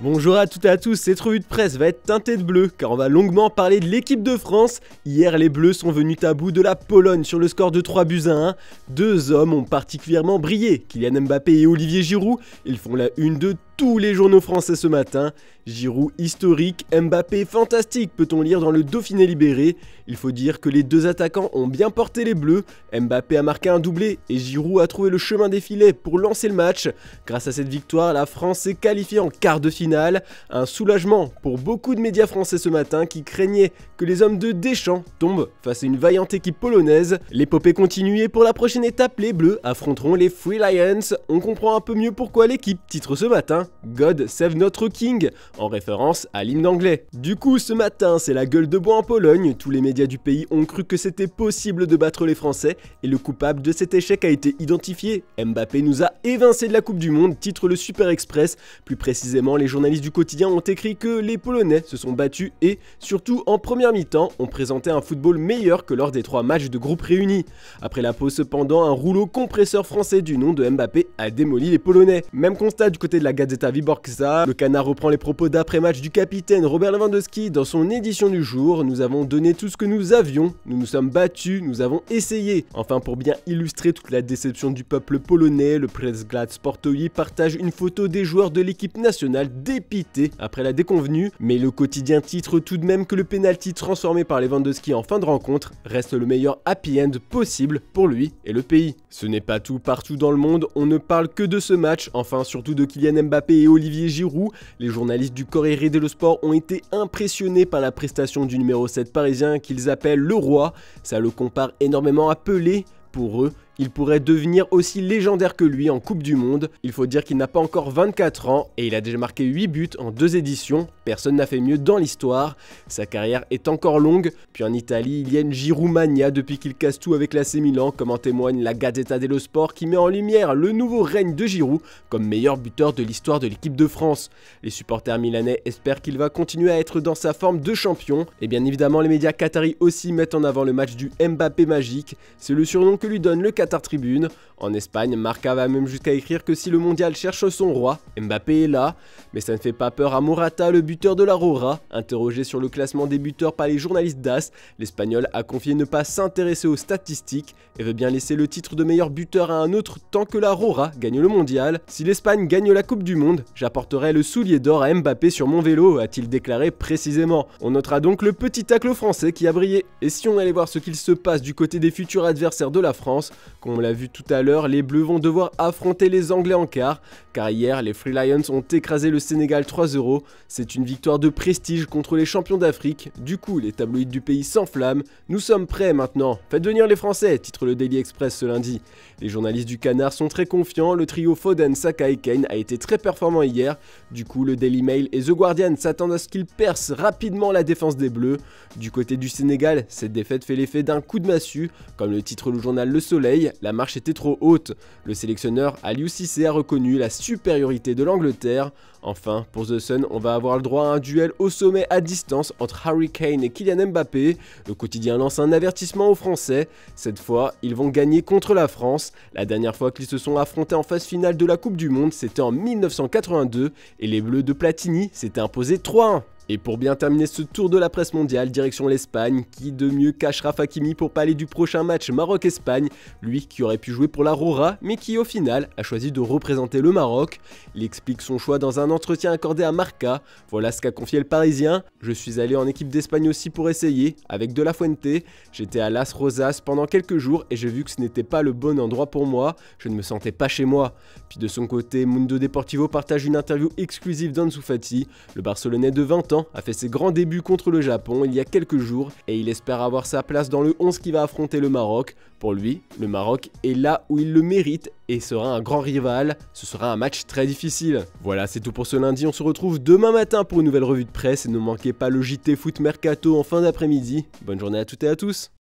Bonjour à toutes et à tous, cette revue de presse va être teintée de bleu car on va longuement parler de l'équipe de France. Hier, les Bleus sont venus à bout de la Pologne sur le score de 3 buts à 1. Deux hommes ont particulièrement brillé, Kylian Mbappé et Olivier Giroud. Ils font la une de tous les journaux français ce matin. Giroud historique, Mbappé fantastique, peut-on lire dans le Dauphiné libéré. Il faut dire que les deux attaquants ont bien porté les bleus. Mbappé a marqué un doublé et Giroud a trouvé le chemin des filets pour lancer le match. Grâce à cette victoire, la France s'est qualifiée en quart de finale. Un soulagement pour beaucoup de médias français ce matin qui craignaient que les hommes de Deschamps tombent face à une vaillante équipe polonaise. L'épopée continue et pour la prochaine étape, les bleus affronteront les Free Lions. On comprend un peu mieux pourquoi l'équipe titre ce matin. God Save Notre King, en référence à l'hymne anglais. Du coup, ce matin, c'est la gueule de bois en Pologne, tous les médias du pays ont cru que c'était possible de battre les Français, et le coupable de cet échec a été identifié. Mbappé nous a évincé de la Coupe du Monde, titre le Super Express. Plus précisément, les journalistes du quotidien ont écrit que les Polonais se sont battus et, surtout en première mi-temps, ont présenté un football meilleur que lors des trois matchs de groupe réunis. Après la pause cependant, un rouleau compresseur français du nom de Mbappé a démoli les Polonais. Même constat du côté de la Gazette c'est à Le canard reprend les propos d'après-match du capitaine Robert Lewandowski dans son édition du jour. Nous avons donné tout ce que nous avions, nous nous sommes battus, nous avons essayé. Enfin, pour bien illustrer toute la déception du peuple polonais, le Presglad Sportoy partage une photo des joueurs de l'équipe nationale dépités après la déconvenue. Mais le quotidien titre tout de même que le penalty transformé par Lewandowski en fin de rencontre reste le meilleur happy end possible pour lui et le pays. Ce n'est pas tout partout dans le monde, on ne parle que de ce match, enfin surtout de Kylian Mbappé et Olivier Giroud. Les journalistes du Corriere dello Sport ont été impressionnés par la prestation du numéro 7 parisien qu'ils appellent le roi. Ça le compare énormément à Pelé. Pour eux, il pourrait devenir aussi légendaire que lui en Coupe du Monde. Il faut dire qu'il n'a pas encore 24 ans et il a déjà marqué 8 buts en deux éditions. Personne n'a fait mieux dans l'histoire. Sa carrière est encore longue. Puis en Italie, il y a une Giroumania depuis qu'il casse tout avec l'AC Milan, comme en témoigne la Gazzetta dello Sport qui met en lumière le nouveau règne de Girou comme meilleur buteur de l'histoire de l'équipe de France. Les supporters milanais espèrent qu'il va continuer à être dans sa forme de champion. Et bien évidemment, les médias qataris aussi mettent en avant le match du Mbappé magique. C'est le surnom que lui donne le en Espagne, Marca va même jusqu'à écrire que si le mondial cherche son roi, Mbappé est là. Mais ça ne fait pas peur à Morata, le buteur de la Interrogé sur le classement des buteurs par les journalistes d'AS, l'Espagnol a confié ne pas s'intéresser aux statistiques et veut bien laisser le titre de meilleur buteur à un autre tant que la gagne le mondial. Si l'Espagne gagne la Coupe du Monde, j'apporterai le soulier d'or à Mbappé sur mon vélo, a-t-il déclaré précisément. On notera donc le petit tacle français qui a brillé. Et si on allait voir ce qu'il se passe du côté des futurs adversaires de la France, comme on l'a vu tout à l'heure, les Bleus vont devoir affronter les Anglais en quart, car hier, les Free Lions ont écrasé le Sénégal 3-0. C'est une victoire de prestige contre les champions d'Afrique. Du coup, les tabloïds du pays s'enflamment. Nous sommes prêts maintenant. Faites venir les Français, titre le Daily Express ce lundi. Les journalistes du Canard sont très confiants. Le trio Foden, Saka et Kane a été très performant hier. Du coup, le Daily Mail et The Guardian s'attendent à ce qu'ils percent rapidement la défense des Bleus. Du côté du Sénégal, cette défaite fait l'effet d'un coup de massue. Comme le titre le journal Le Soleil, la marche était trop haute. Le sélectionneur Aliou Cissé a reconnu la supériorité de l'Angleterre. Enfin, pour The Sun, on va avoir le droit à un duel au sommet à distance entre Harry Kane et Kylian Mbappé. Le quotidien lance un avertissement aux Français. Cette fois, ils vont gagner contre la France. La dernière fois qu'ils se sont affrontés en phase finale de la Coupe du Monde, c'était en 1982 et les Bleus de Platini s'étaient imposés 3-1. Et pour bien terminer ce tour de la presse mondiale, direction l'Espagne, qui de mieux cachera Fakimi pour parler du prochain match Maroc-Espagne, lui qui aurait pu jouer pour la Rora, mais qui au final a choisi de représenter le Maroc. Il explique son choix dans un entretien accordé à Marca, voilà ce qu'a confié le Parisien. Je suis allé en équipe d'Espagne aussi pour essayer, avec De La Fuente, j'étais à Las Rosas pendant quelques jours et j'ai vu que ce n'était pas le bon endroit pour moi, je ne me sentais pas chez moi. Puis de son côté, Mundo Deportivo partage une interview exclusive d'Anzufati, le Barcelonais de 20 ans a fait ses grands débuts contre le Japon il y a quelques jours et il espère avoir sa place dans le 11 qui va affronter le Maroc. Pour lui, le Maroc est là où il le mérite et sera un grand rival. Ce sera un match très difficile. Voilà, c'est tout pour ce lundi. On se retrouve demain matin pour une nouvelle revue de presse et ne manquez pas le JT Foot Mercato en fin d'après-midi. Bonne journée à toutes et à tous.